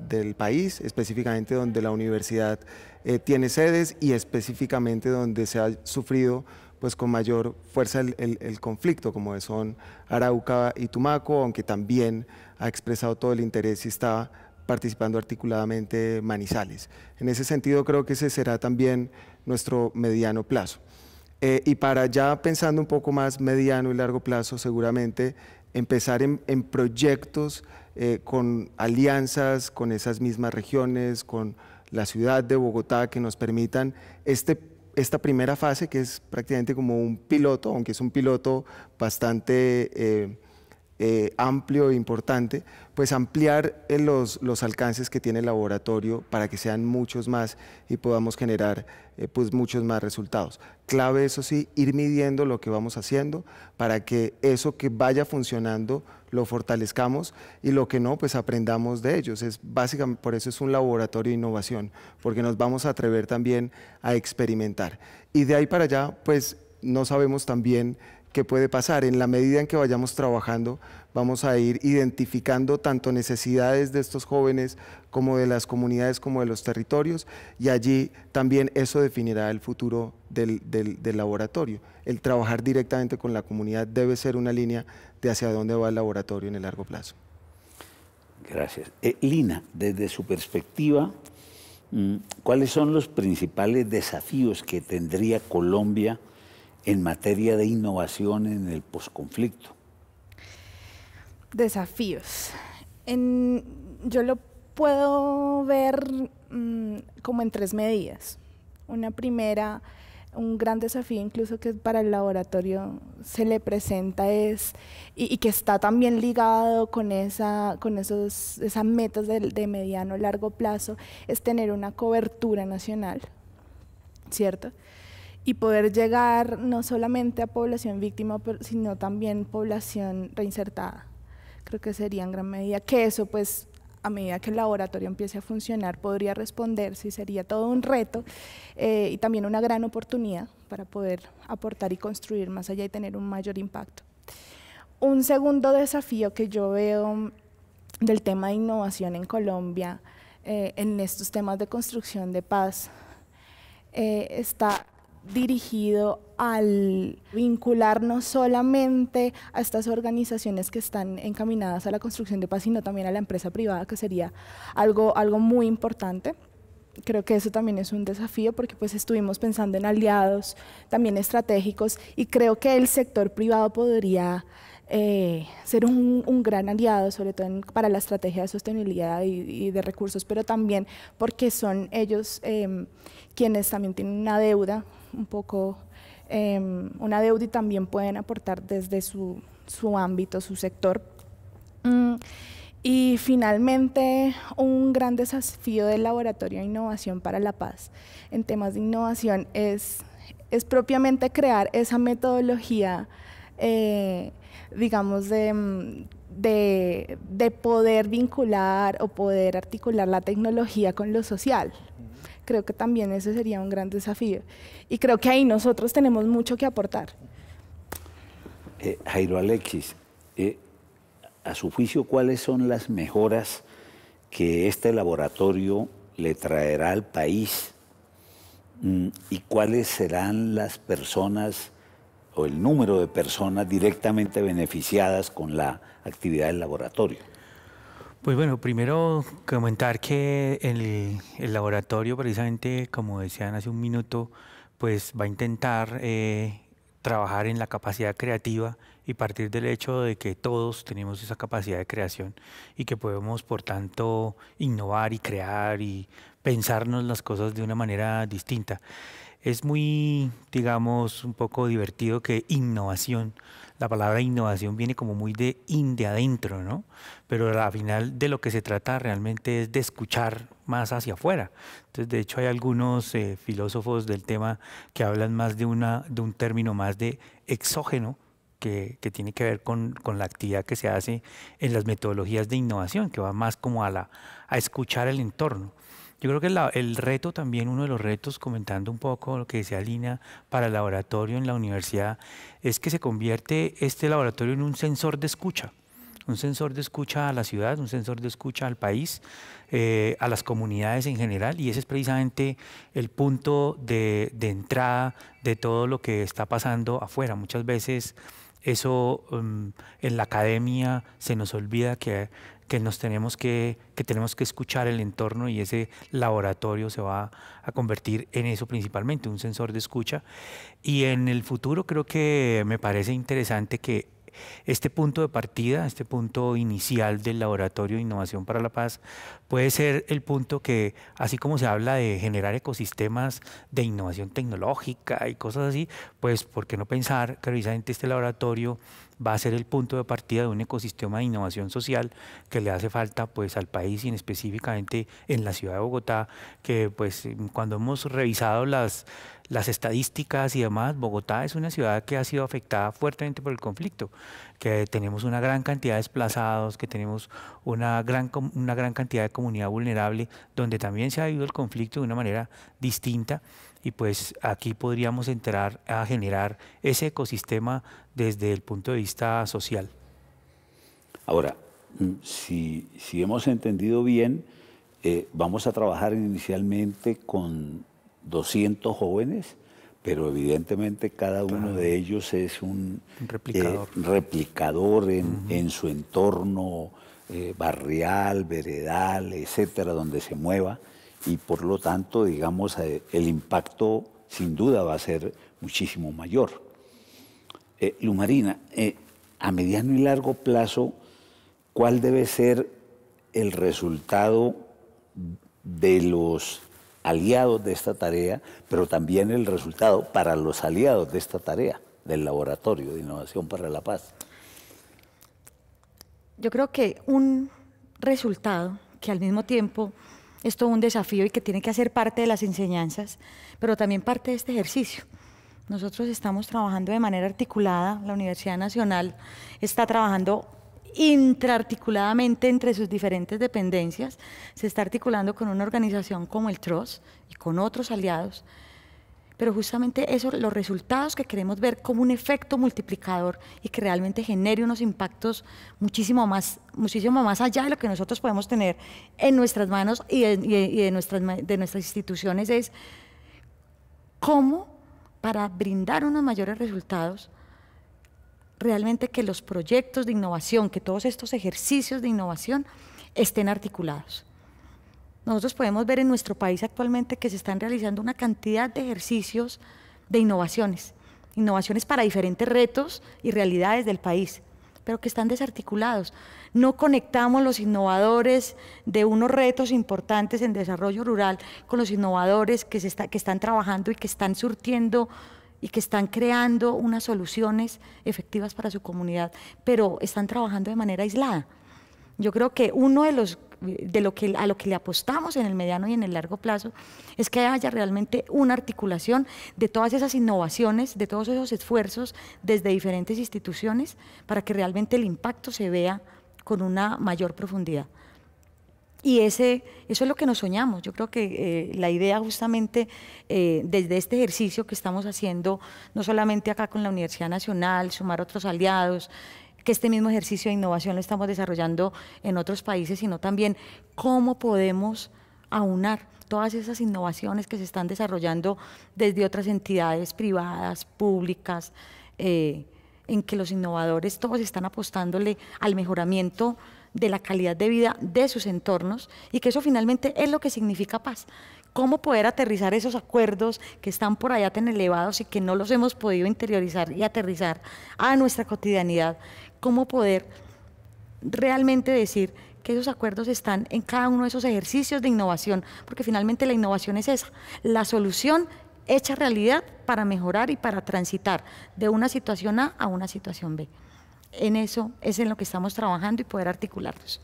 del país, específicamente donde la universidad eh, tiene sedes y específicamente donde se ha sufrido pues con mayor fuerza el, conflicto, como son Arauca y Tumaco, aunque también ha expresado todo el interés y está participando articuladamente Manizales. En ese sentido creo que ese será también nuestro mediano plazo. Eh, y para ya pensando un poco más mediano y largo plazo, seguramente empezar en, proyectos eh, con alianzas con esas mismas regiones, con la ciudad de Bogotá, que nos permitan este esta primera fase, que es prácticamente como un piloto, aunque es un piloto bastante eh, eh, amplio e importante, pues ampliar eh, los, alcances que tiene el laboratorio para que sean muchos más y podamos generar eh, pues muchos más resultados. Clave, eso sí, ir midiendo lo que vamos haciendo para que eso que vaya funcionando lo fortalezcamos y lo que no, pues aprendamos de ellos. Es básicamente, por eso es un laboratorio de innovación, porque nos vamos a atrever también a experimentar. Y de ahí para allá, pues no sabemos también que puede pasar. En la medida en que vayamos trabajando, vamos a ir identificando tanto necesidades de estos jóvenes como de las comunidades, como de los territorios, y allí también eso definirá el futuro del, laboratorio. El trabajar directamente con la comunidad debe ser una línea de hacia dónde va el laboratorio en el largo plazo. Gracias. Eh, Lina, desde su perspectiva, mm, ¿cuáles son los principales desafíos que tendría Colombia? en materia de innovación en el posconflicto? Desafíos. yo lo puedo ver mm, como en tres medidas. Una primera, un gran desafío incluso que para el laboratorio se le presenta es, y, que está también ligado con, esa, con esos, esas metas de, de mediano largo plazo, es tener una cobertura nacional, ¿cierto? y poder llegar no solamente a población víctima, sino también población reinsertada. Creo que sería en gran medida que eso, pues, a medida que el laboratorio empiece a funcionar, podría responder si sería todo un reto eh, y también una gran oportunidad para poder aportar y construir más allá y tener un mayor impacto. Un segundo desafío que yo veo del tema de innovación en Colombia, eh, en estos temas de construcción de paz, eh, está dirigido al vincular no solamente a estas organizaciones que están encaminadas a la construcción de paz, sino también a la empresa privada, que sería algo, algo muy importante. Creo que eso también es un desafío porque pues estuvimos pensando en aliados también estratégicos y creo que el sector privado podría eh, ser un, gran aliado, sobre todo para la estrategia de sostenibilidad y, de recursos, pero también porque son ellos em, quienes también tienen una deuda un poco em, una deuda y también pueden aportar desde su, ámbito, su sector. Mm, y finalmente, un gran desafío del Laboratorio de Innovación para la Paz en temas de innovación es, propiamente crear esa metodología, eh, digamos, mm, de poder vincular o poder articular la tecnología con lo social, creo que también ese sería un gran desafío. Y creo que ahí nosotros tenemos mucho que aportar. Eh, Jairo Alexis, eh, a su juicio, ¿cuáles son las mejoras que este laboratorio le traerá al país? Mm, ¿Y cuáles serán las personas o el número de personas directamente beneficiadas con la actividad del laboratorio? Pues bueno, primero comentar que el, el, laboratorio, precisamente, como decían hace un minuto, pues va a intentar eh, trabajar en la capacidad creativa y partir del hecho de que todos tenemos esa capacidad de creación y que podemos, por tanto, innovar y crear y pensarnos las cosas de una manera distinta. Es muy, digamos, un poco divertido que innovación la palabra innovación viene como muy de in de adentro, ¿no? Pero al final de lo que se trata realmente es de escuchar más hacia afuera. Entonces, de hecho, hay algunos eh, filósofos del tema que hablan más de, una, de un término más de exógeno, que, que, tiene que ver con, con, la actividad que se hace en las metodologías de innovación, que va más como a, la, a escuchar el entorno. Yo creo que el reto también, uno de los retos, comentando un poco lo que decía Lina, para el laboratorio en la universidad, es que se convierte este laboratorio en un sensor de escucha. Un sensor de escucha a la ciudad, un sensor de escucha al país, eh, a las comunidades en general, y ese es precisamente el punto de, entrada de todo lo que está pasando afuera. Muchas veces eso mm, en la academia se nos olvida que que nos tenemos que, que tenemos que escuchar el entorno y ese laboratorio se va a convertir en eso principalmente, un sensor de escucha. Y en el futuro creo que me parece interesante que este punto de partida, este punto inicial del Laboratorio de Innovación para la Paz, puede ser el punto que, así como se habla de generar ecosistemas de innovación tecnológica y cosas así, pues, ¿por qué no pensar que precisamente este laboratorio va a ser el punto de partida de un ecosistema de innovación social que le hace falta pues al país y específicamente en la ciudad de Bogotá, que pues cuando hemos revisado las las estadísticas y demás, Bogotá es una ciudad que ha sido afectada fuertemente por el conflicto, que tenemos una gran cantidad de desplazados, que tenemos una gran, una gran cantidad de comunidad vulnerable, donde también se ha vivido el conflicto de una manera distinta y pues aquí podríamos entrar a generar ese ecosistema desde el punto de vista social. Ahora, mm, si, hemos entendido bien, eh, vamos a trabajar inicialmente con 200 jóvenes, pero evidentemente cada uno de ellos es un, eh, replicador, en, su entorno eh, barrial, veredal, etcétera, donde se mueva, y por lo tanto, digamos, eh, el impacto sin duda va a ser muchísimo mayor. Lumarina, a mediano y largo plazo, ¿cuál debe ser el resultado de los aliados de esta tarea, pero también el resultado para los aliados de esta tarea, del Laboratorio de Innovación para la Paz. Yo creo que un resultado que al mismo tiempo es todo un desafío y que tiene que hacer parte de las enseñanzas, pero también parte de este ejercicio. Nosotros estamos trabajando de manera articulada, la Universidad Nacional está trabajando intraarticuladamente entre sus diferentes dependencias, se está articulando con una organización como el trust y con otros aliados, pero justamente eso, los resultados que queremos ver como un efecto multiplicador y que realmente genere unos impactos muchísimo más, muchísimo más allá de lo que nosotros podemos tener en nuestras manos y en nuestras, de nuestras instituciones es cómo para brindar unos mayores resultados realmente que los proyectos de innovación, que todos estos ejercicios de innovación estén articulados. Nosotros podemos ver en nuestro país actualmente que se están realizando una cantidad de ejercicios de innovaciones, innovaciones para diferentes retos y realidades del país, pero que están desarticulados. No conectamos los innovadores de unos retos importantes en desarrollo rural con los innovadores que, están trabajando y que están surtiendo y que están creando unas soluciones efectivas para su comunidad, pero están trabajando de manera aislada. Yo creo que uno de los a lo que le apostamos en el mediano y en el largo plazo es que haya realmente una articulación de todas esas innovaciones, de todos esos esfuerzos desde diferentes instituciones para que realmente el impacto se vea con una mayor profundidad. Y ese, eso es lo que nos soñamos. Yo creo que eh, la idea justamente eh, desde este ejercicio que estamos haciendo, no solamente acá con la Universidad Nacional, sumar otros aliados, que este mismo ejercicio de innovación lo estamos desarrollando en otros países, sino también cómo podemos aunar todas esas innovaciones que se están desarrollando desde otras entidades privadas, públicas, eh, en que los innovadores todos están apostándole al mejoramiento de la calidad de vida de sus entornos y que eso finalmente es lo que significa paz. Cómo poder aterrizar esos acuerdos que están por allá tan elevados y que no los hemos podido interiorizar y aterrizar a nuestra cotidianidad. Cómo poder realmente decir que esos acuerdos están en cada uno de esos ejercicios de innovación, porque finalmente la innovación es esa, la solución hecha realidad para mejorar y para transitar de una situación A a una situación B en eso es en lo que estamos trabajando y poder articularnos.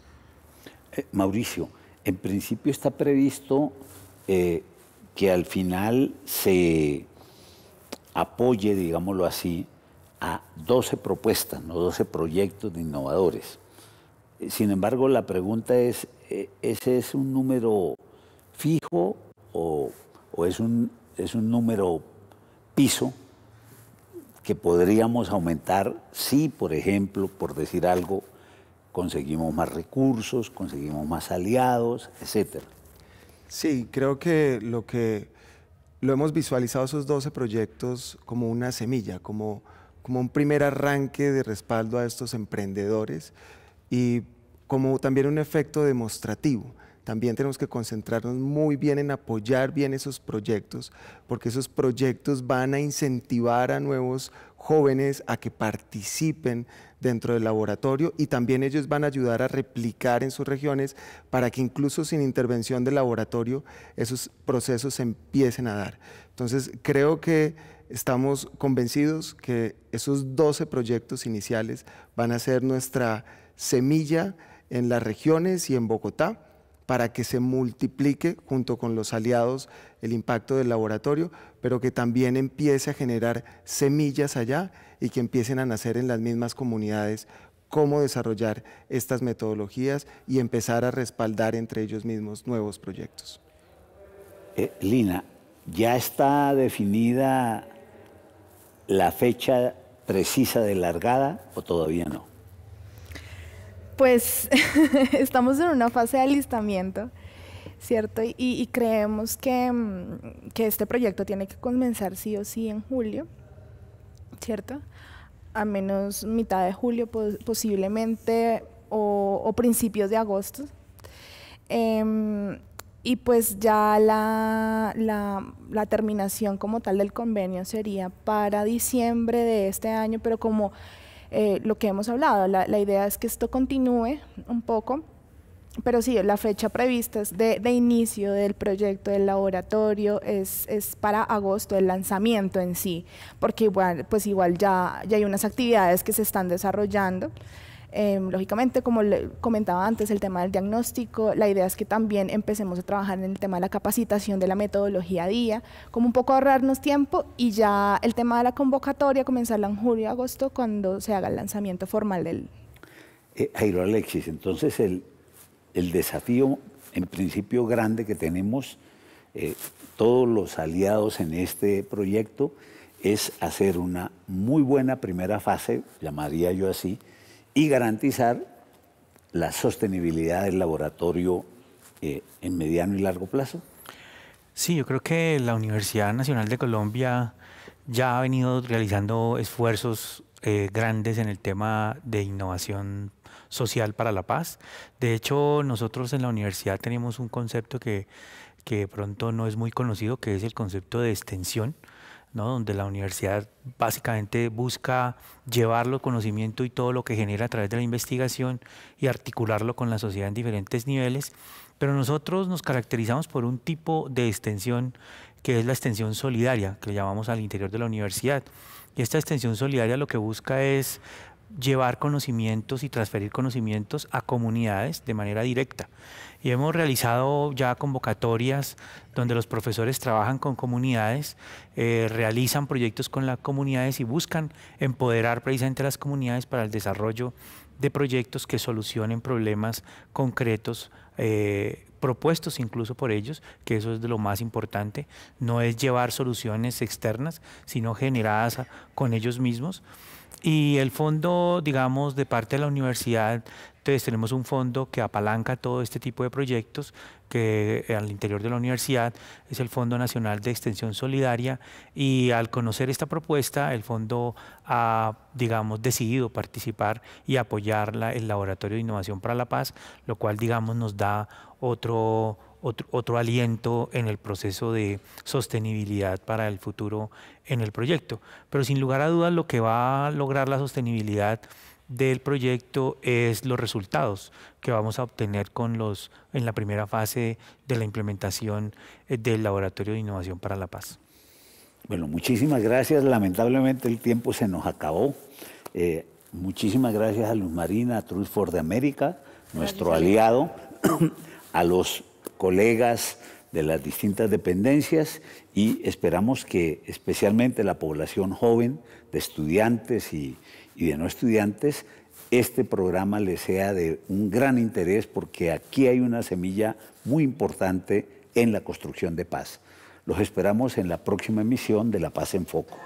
Eh, Mauricio, en principio está previsto eh, que al final se apoye, digámoslo así, a 12 propuestas, no 12 proyectos de innovadores. Eh, sin embargo, la pregunta es, ¿ese es un número fijo o, es un número piso que podríamos aumentar si, por ejemplo, por decir algo, conseguimos más recursos, conseguimos más aliados, etc. Sí, creo que lo que lo hemos visualizado esos 12 proyectos como una semilla, como, como un primer arranque de respaldo a estos emprendedores y como también un efecto demostrativo también tenemos que concentrarnos muy bien en apoyar bien esos proyectos, porque esos proyectos van a incentivar a nuevos jóvenes a que participen dentro del laboratorio y también ellos van a ayudar a replicar en sus regiones para que incluso sin intervención del laboratorio esos procesos se empiecen a dar. Entonces creo que estamos convencidos que esos 12 proyectos iniciales van a ser nuestra semilla en las regiones y en Bogotá para que se multiplique junto con los aliados el impacto del laboratorio, pero que también empiece a generar semillas allá y que empiecen a nacer en las mismas comunidades cómo desarrollar estas metodologías y empezar a respaldar entre ellos mismos nuevos proyectos. Eh, Lina, ya está definida la fecha precisa de largada o todavía no? Pues estamos en una fase de alistamiento, ¿cierto? Y, creemos mm, que, este proyecto tiene que comenzar sí o sí en julio, ¿cierto? A menos mitad de julio posiblemente o, principios de agosto. Em, y pues ya la, la, terminación como tal del convenio sería para diciembre de este año, pero como eh, lo que hemos hablado. La, idea es que esto continúe un poco, pero sí, la fecha prevista es de, inicio del proyecto del laboratorio es, para agosto, el lanzamiento en sí, porque igual, pues igual ya, ya hay unas actividades que se están desarrollando. Em, lógicamente, como comentaba antes, el tema del diagnóstico, la idea es que también empecemos a trabajar en el tema de la capacitación de la metodología a día, como un poco ahorrarnos tiempo y ya el tema de la convocatoria comenzarla en julio, agosto, cuando se haga el lanzamiento formal del... Eh, Jairo Alexis, entonces el, desafío en principio grande que tenemos eh, todos los aliados en este proyecto es hacer una muy buena primera fase, llamaría yo así, y garantizar la sostenibilidad del laboratorio eh, en mediano y largo plazo? Sí, yo creo que la Universidad Nacional de Colombia ya ha venido realizando esfuerzos eh, grandes en el tema de innovación social para la paz. De hecho, nosotros en la universidad tenemos un concepto que, que pronto no es muy conocido, que es el concepto de extensión donde la universidad básicamente busca llevarlo conocimiento y todo lo que genera a través de la investigación y articularlo con la sociedad en diferentes niveles. Pero nosotros nos caracterizamos por un tipo de extensión que es la extensión solidaria, que le llamamos al interior de la universidad. Y esta extensión solidaria lo que busca es llevar conocimientos y transferir conocimientos a comunidades de manera directa y hemos realizado ya convocatorias donde los profesores trabajan con comunidades, eh, realizan proyectos con las comunidades y buscan empoderar precisamente las comunidades para el desarrollo de proyectos que solucionen problemas concretos eh, propuestos incluso por ellos, que eso es de lo más importante, no es llevar soluciones externas, sino generadas con ellos mismos. Y el fondo, digamos, de parte de la universidad entonces tenemos un fondo que apalanca todo este tipo de proyectos que eh, al interior de la universidad es el Fondo Nacional de Extensión Solidaria y al conocer esta propuesta el fondo ha, digamos, decidido participar y apoyar el Laboratorio de Innovación para la Paz, lo cual, digamos, nos da otro otro, otro, aliento en el proceso de sostenibilidad para el futuro en el proyecto. Pero sin lugar a dudas lo que va a lograr la sostenibilidad del proyecto es los resultados que vamos a obtener con los, en la primera fase de la implementación eh, del Laboratorio de Innovación para la Paz. Bueno, muchísimas gracias. Lamentablemente el tiempo se nos acabó. Eh, muchísimas gracias a Luz Marina, a Truth for America, nuestro aliado, a los colegas de las distintas dependencias y esperamos que especialmente la población joven de estudiantes y, y de no estudiantes, este programa les sea de un gran interés porque aquí hay una semilla muy importante en la construcción de paz. Los esperamos en la próxima emisión de La Paz en Foco.